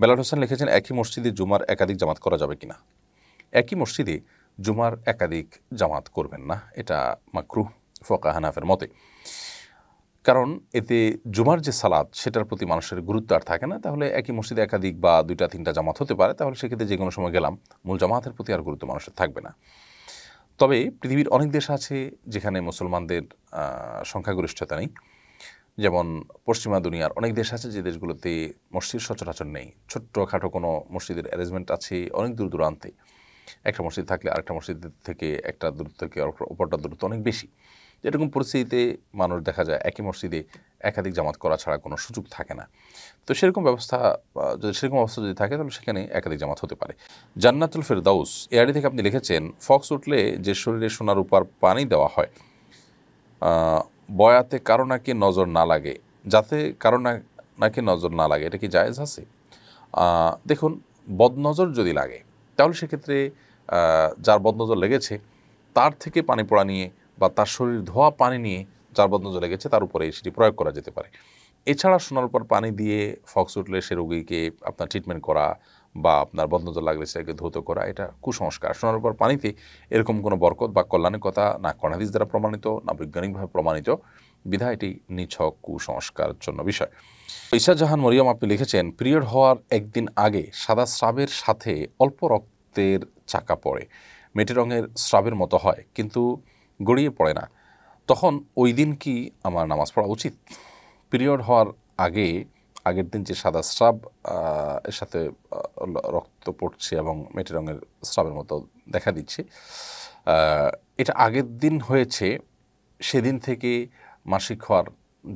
বেলাল হোসেন লিখেছেন একই মসজিদে জুমার একাধিক জামাত করা যাবে কিনা একই মসজিদে জুমার একাধিক জামাত করবেন না এটা মাকরু ফোকা হানাফের মতে কারণ এতে জুমার যে সালাদ সেটার প্রতি মানুষের গুরুত্ব আর থাকে না তাহলে একই মসজিদে একাধিক বা দুইটা তিনটা জামাত হতে পারে তাহলে সেক্ষেত্রে যে কোনো সময় গেলাম মূল জামাতের প্রতি আর গুরুত্ব মানুষের থাকবে না তবে পৃথিবীর অনেক দেশ আছে যেখানে মুসলমানদের সংখ্যাগরিষ্ঠতা নেই যেমন পশ্চিমা দুনিয়ার অনেক দেশ আছে যে দেশগুলোতে মসজিদ সচরাচর নেই ছোট্টখাটো কোনো মসজিদের অ্যারেঞ্জমেন্ট আছে অনেক দূর দূরান্তে একটা মসজিদ থাকলে আরেকটা মসজিদ থেকে একটা দূরত্ব থেকে অপরটা দূরত্ব অনেক বেশি এরকম পরিস্থিতিতে মানুষ দেখা যায় একই মসজিদে একাধিক জামাত করা ছাড়া কোনো সুযোগ থাকে না তো সেরকম ব্যবস্থা যদি সেরকম অবস্থা যদি থাকে তাহলে সেখানে একাধিক জামাত হতে পারে জান্নাতুল ফেরদাউস এ আড়ি থেকে আপনি লিখেছেন ফক্স উঠলে যে শরীরে সোনার উপর পানি দেওয়া হয় বয়াতে কারো নাকি নজর না লাগে যাতে কারো না নাকি নজর না লাগে এটা কি জায়েজ আছে দেখুন বদনজর যদি লাগে তাহলে সেক্ষেত্রে যার বদনজর লেগেছে তার থেকে পানি পড়া নিয়ে বা তার শরীর ধোয়া পানি নিয়ে যার বদনজর লেগেছে তার উপরে সেটি প্রয়োগ করা যেতে পারে এছাড়া সোনালপর পর পানি দিয়ে ফক্স উঠলে সে রোগীকে আপনার ট্রিটমেন্ট করা বা আপনার বন্ধত লাগলে সেটাকে ধৌত করা এটা কুসংস্কার শোনার পর পানিতে এরকম কোনো বরকত বা কল্যাণের কথা না কণাদিস দ্বারা প্রমাণিত না বৈজ্ঞানিকভাবে প্রমাণিত বিধা এটি নিছক কুসংস্কার জন্য বিষয় ঈশা জাহান মরিয়াম আপনি লিখেছেন পিরিয়ড হওয়ার একদিন আগে সাদা স্রাবের সাথে অল্প রক্তের চাকা পড়ে মেটে রঙের স্রাবের মতো হয় কিন্তু গড়িয়ে পড়ে না তখন ওই দিন কি আমার নামাজ পড়া উচিত পিরিয়ড হওয়ার আগে আগের দিন যে সাদা স্রাব এর সাথে রক্ত পড়ছে এবং মেটে রঙের স্রাবের মতো দেখা দিচ্ছে এটা আগের দিন হয়েছে সেদিন থেকে মাসিক হওয়ার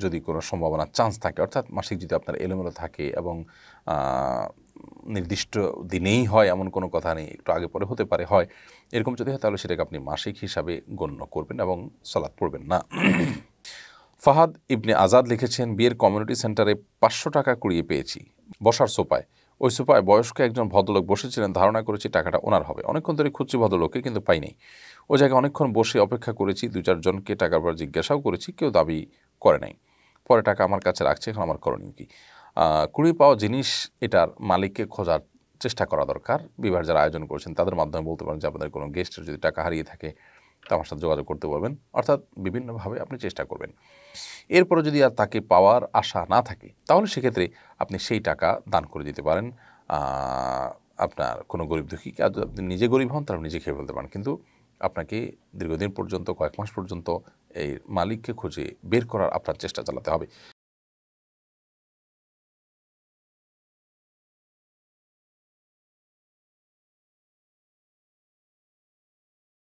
যদি কোনো সম্ভাবনা চান্স থাকে অর্থাৎ মাসিক যদি আপনার এলোমেলো থাকে এবং নির্দিষ্ট দিনেই হয় এমন কোনো কথা নেই একটু আগে পরে হতে পারে হয় এরকম যদি হয় তাহলে সেটাকে আপনি মাসিক হিসাবে গণ্য করবেন এবং সালাদ পড়বেন না ফাহাদ ইবনে আজাদ লিখেছেন বিয়ের কমিউনিটি সেন্টারে পাঁচশো টাকা কুড়িয়ে পেয়েছি বসার সোপায় ওই সোপায় বয়স্ক একজন ভদ্রলোক বসেছিলেন ধারণা করেছি টাকাটা ওনার হবে অনেকক্ষণ ধরে খুঁজছি ভদ্রলোককে কিন্তু পাইনি ও জায়গায় অনেকক্ষণ বসে অপেক্ষা করেছি দু চারজনকে টাকার পর জিজ্ঞাসাও করেছি কেউ দাবি করে নাই পরে টাকা আমার কাছে রাখছে এখন আমার করণীয় কি কুড়ি পাওয়া জিনিস এটার মালিককে খোঁজার চেষ্টা করা দরকার বিবাহ যারা আয়োজন করেছেন তাদের মাধ্যমে বলতে পারেন যে আপনাদের কোনো গেস্টের যদি টাকা হারিয়ে থাকে আমার সাথে যোগাযোগ করতে পারবেন অর্থাৎ বিভিন্নভাবে আপনি চেষ্টা করবেন এরপরে যদি আর তাকে পাওয়ার আশা না থাকে তাহলে সেক্ষেত্রে আপনি সেই টাকা দান করে দিতে পারেন আপনার কোনো গরিব দুঃখী আর আপনি নিজে গরিব হন তারা নিজে খেয়ে ফেলতে পারেন কিন্তু আপনাকে দীর্ঘদিন পর্যন্ত কয়েক মাস পর্যন্ত এই মালিককে খুঁজে বের করার আপনার চেষ্টা চালাতে হবে